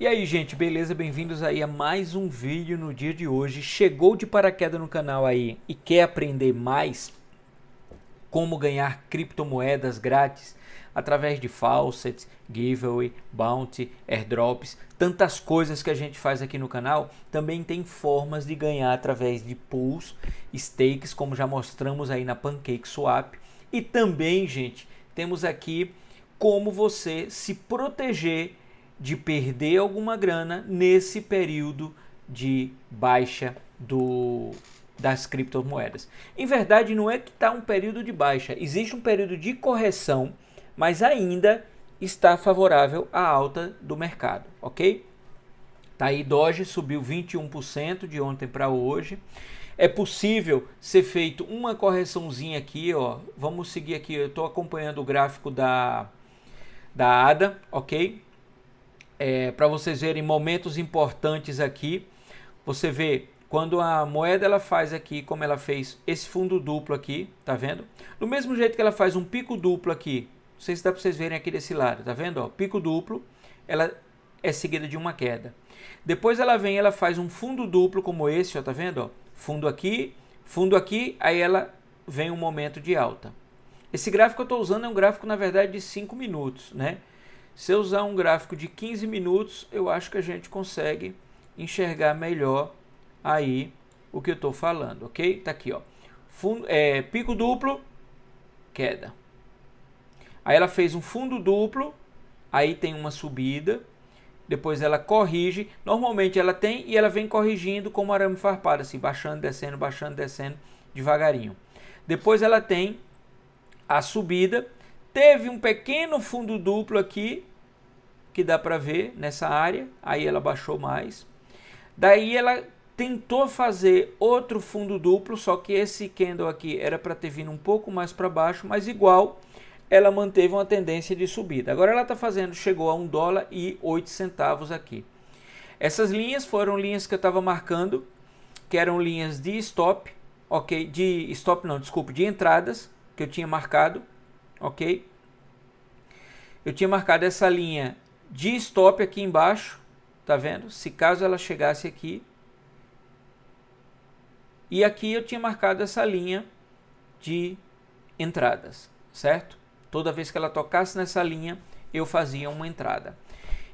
E aí gente, beleza? Bem-vindos aí a mais um vídeo no dia de hoje. Chegou de paraquedas no canal aí e quer aprender mais como ganhar criptomoedas grátis através de faucets, giveaway, bounty, airdrops, tantas coisas que a gente faz aqui no canal. Também tem formas de ganhar através de pools, stakes, como já mostramos aí na Pancake Swap. E também, gente, temos aqui como você se proteger de perder alguma grana nesse período de baixa do das criptomoedas. Em verdade, não é que está um período de baixa, existe um período de correção, mas ainda está favorável à alta do mercado, ok? Tá aí, Doge subiu 21% de ontem para hoje. É possível ser feito uma correçãozinha aqui, ó. Vamos seguir aqui. Eu estou acompanhando o gráfico da da ADA, ok? é, para vocês verem momentos importantes aqui, você vê quando a moeda ela faz aqui, como ela fez esse fundo duplo aqui, tá vendo? Do mesmo jeito que ela faz um pico duplo aqui, não sei se dá para vocês verem aqui desse lado, tá vendo? Ó, pico duplo, ela é seguida de uma queda. Depois ela vem, ela faz um fundo duplo como esse, ó, tá vendo? Ó, fundo aqui, fundo aqui, aí ela vem um momento de alta. Esse gráfico que eu estou usando é um gráfico, na verdade, de 5 minutos, né? Se eu usar um gráfico de 15 minutos, eu acho que a gente consegue enxergar melhor aí o que eu estou falando, ok? Tá aqui, ó. Fundo, é, pico duplo, queda. Aí ela fez um fundo duplo, aí tem uma subida, depois ela corrige. Normalmente ela tem e ela vem corrigindo como arame farpado, assim, baixando, descendo, baixando, descendo, devagarinho. Depois ela tem a subida, Teve um pequeno fundo duplo aqui, que dá para ver nessa área, aí ela baixou mais. Daí ela tentou fazer outro fundo duplo, só que esse candle aqui era para ter vindo um pouco mais para baixo, mas igual ela manteve uma tendência de subida. Agora ela está fazendo, chegou a 1 dólar e 8 centavos aqui. Essas linhas foram linhas que eu estava marcando, que eram linhas de stop, ok? De stop não, desculpe, de entradas que eu tinha marcado, ok? eu tinha marcado essa linha de stop aqui embaixo, tá vendo? Se caso ela chegasse aqui. E aqui eu tinha marcado essa linha de entradas, certo? Toda vez que ela tocasse nessa linha, eu fazia uma entrada.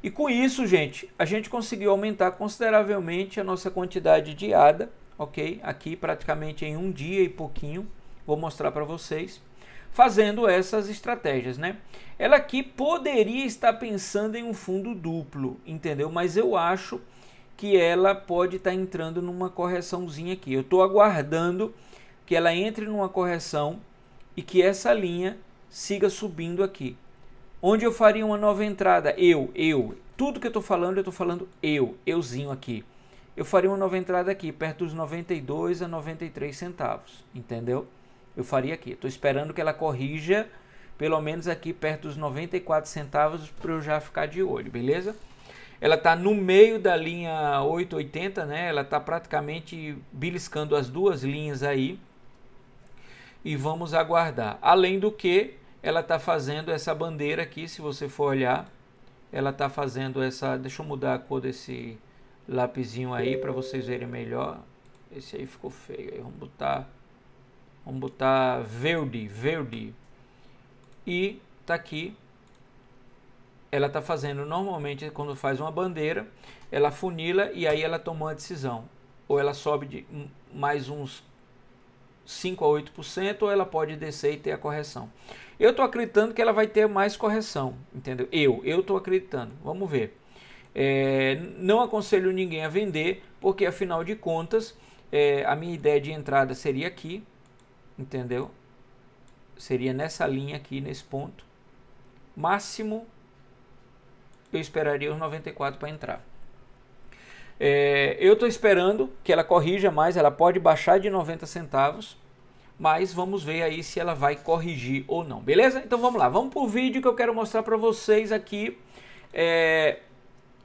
E com isso, gente, a gente conseguiu aumentar consideravelmente a nossa quantidade de ADA, ok? Aqui praticamente em um dia e pouquinho, vou mostrar para vocês fazendo essas estratégias, né? Ela aqui poderia estar pensando em um fundo duplo, entendeu? Mas eu acho que ela pode estar entrando numa correçãozinha aqui. Eu estou aguardando que ela entre numa correção e que essa linha siga subindo aqui. Onde eu faria uma nova entrada? Eu, eu. Tudo que eu estou falando, eu estou falando eu, euzinho aqui. Eu faria uma nova entrada aqui, perto dos 92 a 93 centavos, entendeu? Eu faria aqui. Estou esperando que ela corrija pelo menos aqui perto dos 94 centavos para eu já ficar de olho, beleza? Ela está no meio da linha 880, né? Ela está praticamente beliscando as duas linhas aí. E vamos aguardar. Além do que, ela está fazendo essa bandeira aqui, se você for olhar, ela está fazendo essa... Deixa eu mudar a cor desse lapisinho aí para vocês verem melhor. Esse aí ficou feio. vamos botar Vamos botar verde, verde. E tá aqui. Ela tá fazendo normalmente quando faz uma bandeira, ela funila e aí ela toma uma decisão. Ou ela sobe de mais uns 5 a 8%, ou ela pode descer e ter a correção. Eu estou acreditando que ela vai ter mais correção, entendeu? Eu, eu estou acreditando. Vamos ver. É, não aconselho ninguém a vender, porque afinal de contas, é, a minha ideia de entrada seria aqui, entendeu? Seria nessa linha aqui, nesse ponto. Máximo, eu esperaria os 94 para entrar. É, eu estou esperando que ela corrija mais, ela pode baixar de 90 centavos, mas vamos ver aí se ela vai corrigir ou não, beleza? Então vamos lá, vamos para o vídeo que eu quero mostrar para vocês aqui é,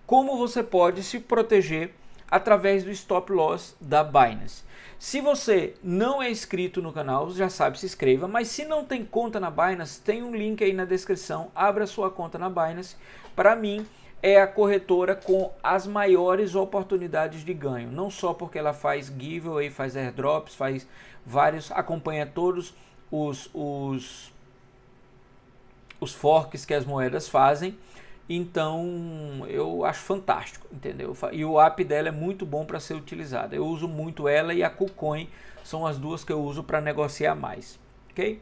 como você pode se proteger através do stop loss da Binance. Se você não é inscrito no canal, já sabe, se inscreva. Mas se não tem conta na Binance, tem um link aí na descrição. Abra sua conta na Binance. Para mim, é a corretora com as maiores oportunidades de ganho. Não só porque ela faz giveaway, faz airdrops, faz vários, acompanha todos os, os, os forks que as moedas fazem então eu acho fantástico, entendeu? E o app dela é muito bom para ser utilizado. Eu uso muito ela e a KuCoin são as duas que eu uso para negociar mais, ok?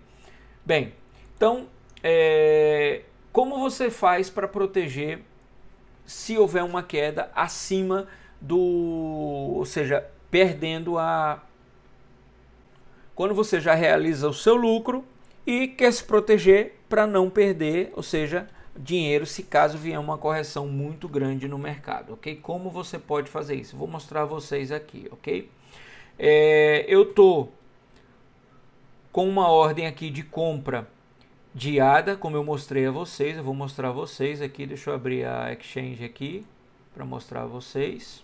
Bem, então é, como você faz para proteger se houver uma queda acima do, ou seja, perdendo a quando você já realiza o seu lucro e quer se proteger para não perder, ou seja, dinheiro se caso vier uma correção muito grande no mercado, ok? Como você pode fazer isso? Vou mostrar a vocês aqui, ok? É, eu tô com uma ordem aqui de compra de ADA, como eu mostrei a vocês, eu vou mostrar a vocês aqui, deixa eu abrir a exchange aqui para mostrar a vocês.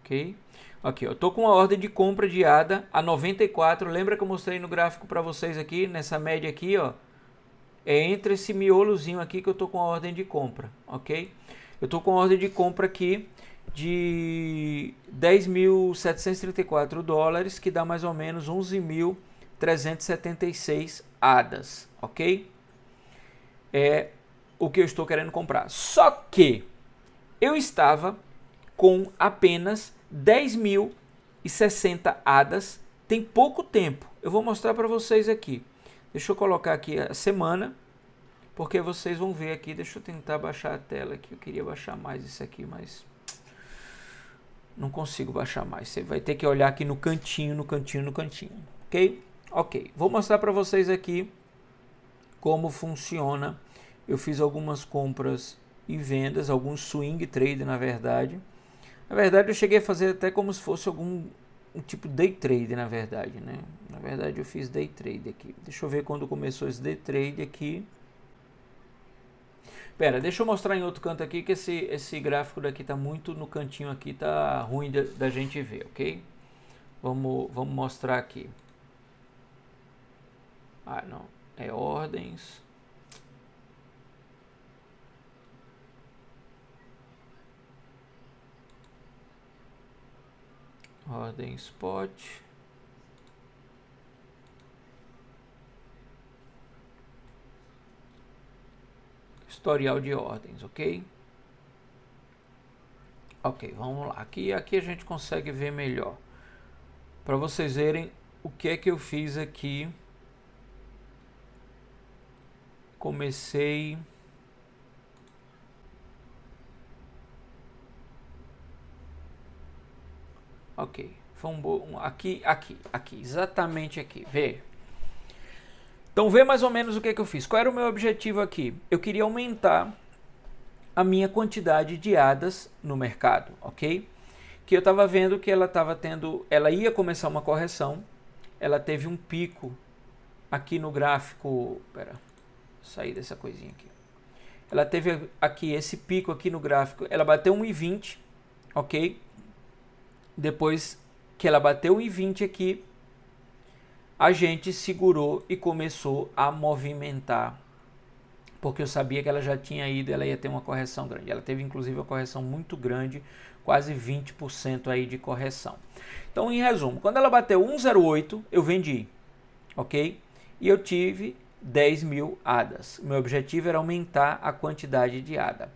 Ok? Aqui, eu tô com uma ordem de compra de ADA a 94, lembra que eu mostrei no gráfico para vocês aqui, nessa média aqui, ó, é entre esse miolozinho aqui que eu estou com a ordem de compra, ok? Eu estou com a ordem de compra aqui de 10.734 dólares, que dá mais ou menos 11.376 ADAS, ok? É o que eu estou querendo comprar. Só que eu estava com apenas 10.060 ADAS tem pouco tempo. Eu vou mostrar para vocês aqui. Deixa eu colocar aqui a semana, porque vocês vão ver aqui. Deixa eu tentar baixar a tela aqui. Eu queria baixar mais isso aqui, mas não consigo baixar mais. Você vai ter que olhar aqui no cantinho, no cantinho, no cantinho. Ok? Ok. Vou mostrar para vocês aqui como funciona. Eu fiz algumas compras e vendas, alguns swing trade, na verdade. Na verdade, eu cheguei a fazer até como se fosse algum um tipo day trade, na verdade, né? verdade eu fiz day trade aqui. Deixa eu ver quando começou esse day trade aqui. Pera, deixa eu mostrar em outro canto aqui que esse, esse gráfico daqui tá muito no cantinho aqui, tá ruim de, da gente ver, ok? Vamos, vamos mostrar aqui. Ah, não. É ordens. Ordem spot. historial de ordens, ok? Ok, vamos lá. Aqui, aqui a gente consegue ver melhor. Para vocês verem o que é que eu fiz aqui. Comecei... Ok, foi um bom... Aqui, aqui, aqui, exatamente aqui. Vê. Então vê mais ou menos o que, é que eu fiz. Qual era o meu objetivo aqui? Eu queria aumentar a minha quantidade de ADAs no mercado, ok? Que eu estava vendo que ela estava tendo, ela ia começar uma correção, ela teve um pico aqui no gráfico, pera, sair dessa coisinha aqui. Ela teve aqui esse pico aqui no gráfico, ela bateu 1,20, ok? Depois que ela bateu 1,20 aqui, a gente segurou e começou a movimentar. Porque eu sabia que ela já tinha ido, ela ia ter uma correção grande. Ela teve inclusive uma correção muito grande, quase 20% aí de correção. Então, em resumo, quando ela bateu 1,08, eu vendi, ok? E eu tive 10 mil hadas. Meu objetivo era aumentar a quantidade de hada.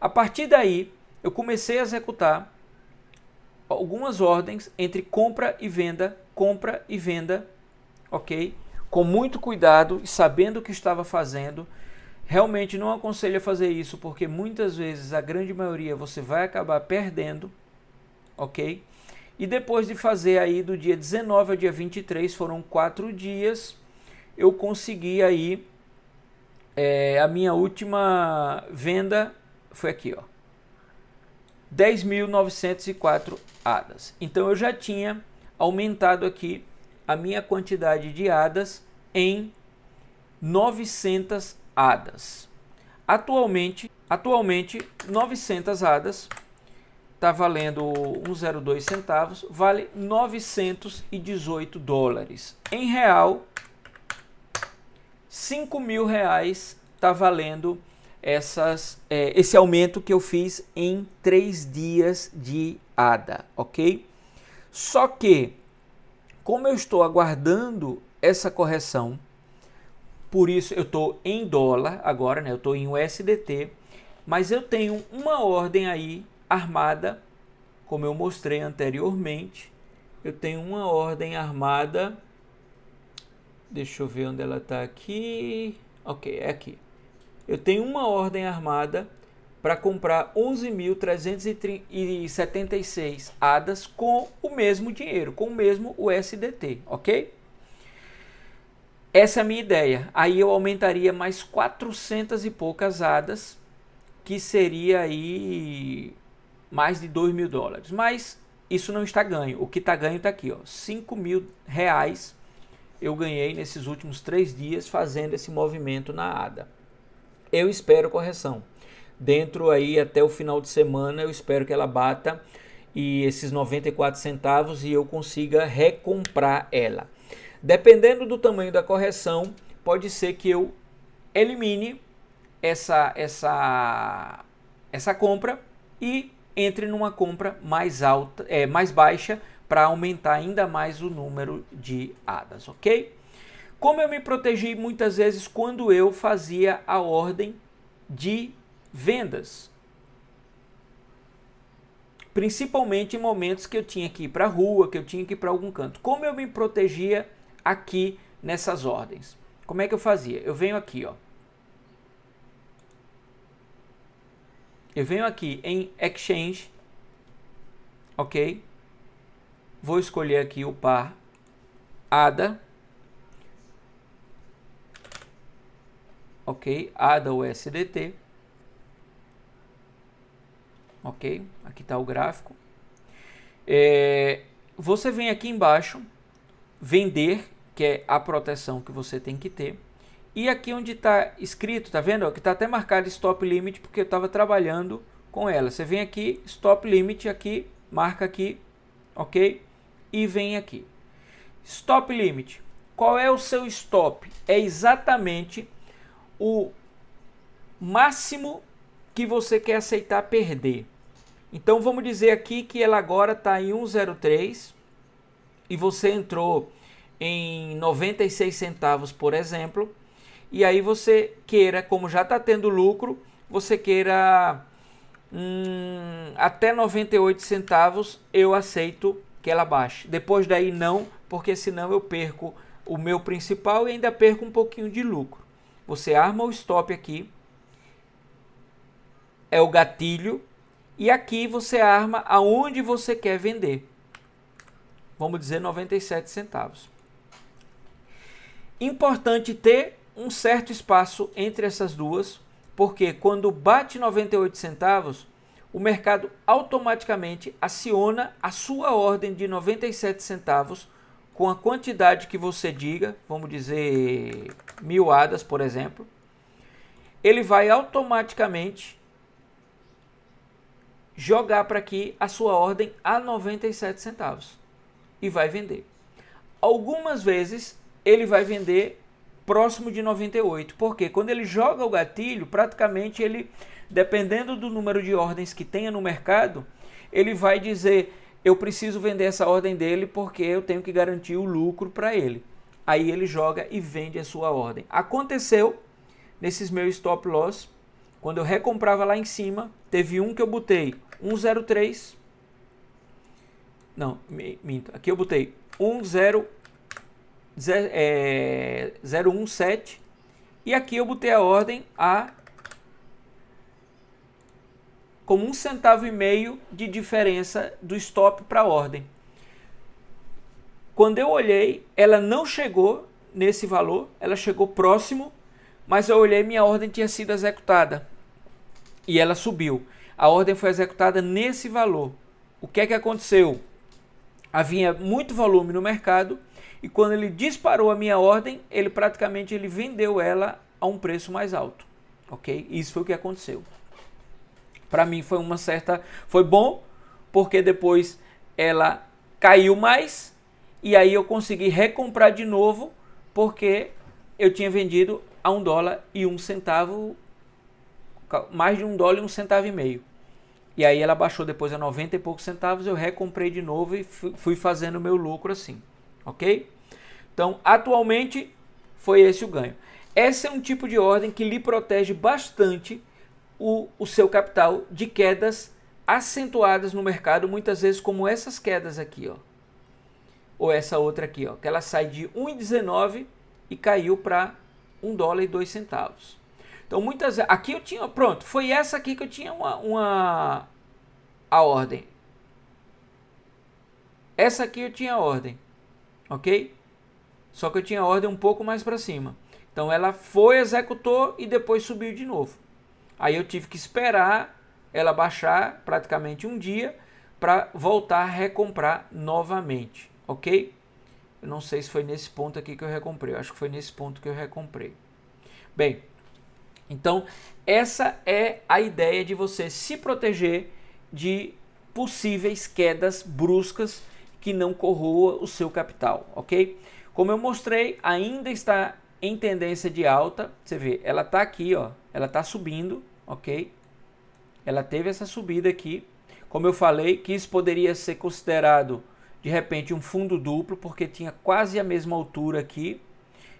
A partir daí, eu comecei a executar algumas ordens entre compra e venda, compra e venda, ok? Com muito cuidado e sabendo o que estava fazendo. Realmente não aconselho a fazer isso, porque muitas vezes, a grande maioria, você vai acabar perdendo, ok? E depois de fazer aí do dia 19 ao dia 23, foram quatro dias, eu consegui aí é, a minha última venda foi aqui, ó. 10.904 ADAS. Então eu já tinha aumentado aqui a minha quantidade de hadas em 900 hadas. Atualmente, atualmente 900 hadas está valendo 1,02 centavos, vale 918 dólares. Em real, 5 mil reais está valendo essas, é, esse aumento que eu fiz em três dias de ADA, ok? Só que como eu estou aguardando essa correção, por isso eu estou em dólar agora, né? Eu estou em USDT, mas eu tenho uma ordem aí armada, como eu mostrei anteriormente. Eu tenho uma ordem armada. Deixa eu ver onde ela está aqui. Ok, é aqui. Eu tenho uma ordem armada para comprar 11.376 ADAs com o mesmo dinheiro, com o mesmo USDT, ok? Essa é a minha ideia. Aí eu aumentaria mais 400 e poucas ADAs, que seria aí mais de 2 mil dólares. Mas isso não está ganho. O que está ganho está aqui, ó, 5 mil reais eu ganhei nesses últimos três dias fazendo esse movimento na ADA. Eu espero correção dentro aí até o final de semana. Eu espero que ela bata e esses 94 centavos e eu consiga recomprar ela. Dependendo do tamanho da correção, pode ser que eu elimine essa essa essa compra e entre numa compra mais alta, é, mais baixa para aumentar ainda mais o número de ADAs, OK? Como eu me protegi muitas vezes quando eu fazia a ordem de vendas. Principalmente em momentos que eu tinha que ir para a rua, que eu tinha que ir para algum canto. Como eu me protegia aqui nessas ordens? Como é que eu fazia? Eu venho aqui, ó. Eu venho aqui em Exchange, ok? Vou escolher aqui o par ADA, ok? ADA USDT ok? Aqui está o gráfico. É, você vem aqui embaixo, vender, que é a proteção que você tem que ter. E aqui onde está escrito, tá vendo? Que está até marcado stop limit, porque eu estava trabalhando com ela. Você vem aqui, stop limit aqui, marca aqui, ok? E vem aqui. Stop limit. Qual é o seu stop? É exatamente o máximo que você quer aceitar perder. Então vamos dizer aqui que ela agora está em 1,03 e você entrou em 96 centavos, por exemplo, e aí você queira, como já está tendo lucro, você queira hum, até 98 centavos, eu aceito que ela baixe. Depois daí não, porque senão eu perco o meu principal e ainda perco um pouquinho de lucro. Você arma o stop aqui, é o gatilho e aqui você arma aonde você quer vender. Vamos dizer 97 centavos. Importante ter um certo espaço entre essas duas, porque quando bate 98 centavos, o mercado automaticamente aciona a sua ordem de 97 centavos com a quantidade que você diga, vamos dizer mil hadas, por exemplo. Ele vai automaticamente jogar para aqui a sua ordem a 97 centavos e vai vender. Algumas vezes ele vai vender próximo de 98, porque quando ele joga o gatilho, praticamente ele, dependendo do número de ordens que tenha no mercado, ele vai dizer: eu preciso vender essa ordem dele porque eu tenho que garantir o lucro para ele. Aí ele joga e vende a sua ordem. Aconteceu nesses meus stop loss quando eu recomprava lá em cima, teve um que eu botei 103. Não, minto. Aqui eu botei 1,017 é, E aqui eu botei a ordem a como um centavo e meio de diferença do stop para a ordem. Quando eu olhei, ela não chegou nesse valor, ela chegou próximo, mas eu olhei minha ordem tinha sido executada e ela subiu. A ordem foi executada nesse valor. O que é que aconteceu? Havia muito volume no mercado e quando ele disparou a minha ordem, ele praticamente ele vendeu ela a um preço mais alto. OK? Isso foi o que aconteceu. Para mim foi uma certa foi bom, porque depois ela caiu mais e aí eu consegui recomprar de novo porque eu tinha vendido a um dólar e um centavo mais de um dólar e um centavo e meio. E aí ela baixou depois a 90 e poucos centavos, eu recomprei de novo e fui fazendo meu lucro assim, ok? Então, atualmente foi esse o ganho. Esse é um tipo de ordem que lhe protege bastante o, o seu capital de quedas acentuadas no mercado, muitas vezes como essas quedas aqui, ó. Ou essa outra aqui, ó, que ela sai de 1,19 e caiu para 1 dólar e 2 centavos. Então muitas aqui eu tinha, pronto, foi essa aqui que eu tinha uma, uma a ordem. Essa aqui eu tinha ordem, ok? Só que eu tinha ordem um pouco mais para cima. Então ela foi, executou e depois subiu de novo. Aí eu tive que esperar ela baixar praticamente um dia para voltar a recomprar novamente, ok? Eu não sei se foi nesse ponto aqui que eu recomprei, eu acho que foi nesse ponto que eu recomprei. Bem, então, essa é a ideia de você se proteger de possíveis quedas bruscas que não corroa o seu capital, ok? Como eu mostrei, ainda está em tendência de alta. Você vê, ela está aqui, ó, ela está subindo, ok? Ela teve essa subida aqui. Como eu falei, que isso poderia ser considerado de repente um fundo duplo, porque tinha quase a mesma altura aqui.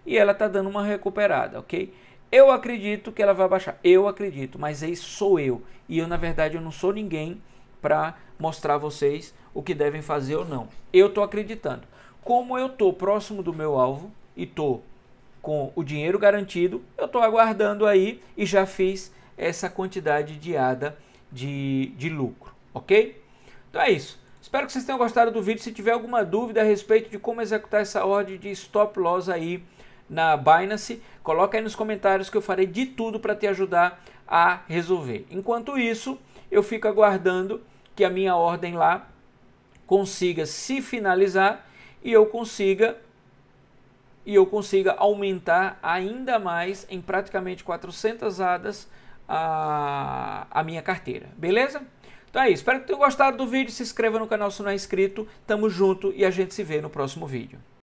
E ela está dando uma recuperada, ok? eu acredito que ela vai baixar. Eu acredito, mas aí sou eu. E eu, na verdade, eu não sou ninguém para mostrar a vocês o que devem fazer ou não. Eu estou acreditando. Como eu estou próximo do meu alvo e estou com o dinheiro garantido, eu estou aguardando aí e já fiz essa quantidade diada de, de lucro, ok? Então é isso. Espero que vocês tenham gostado do vídeo. Se tiver alguma dúvida a respeito de como executar essa ordem de stop loss aí, na Binance. Coloca aí nos comentários que eu farei de tudo para te ajudar a resolver. Enquanto isso, eu fico aguardando que a minha ordem lá consiga se finalizar e eu consiga e eu consiga aumentar ainda mais em praticamente 400 hadas a, a minha carteira, beleza? Então é isso, espero que tenham gostado do vídeo, se inscreva no canal se não é inscrito, tamo junto e a gente se vê no próximo vídeo.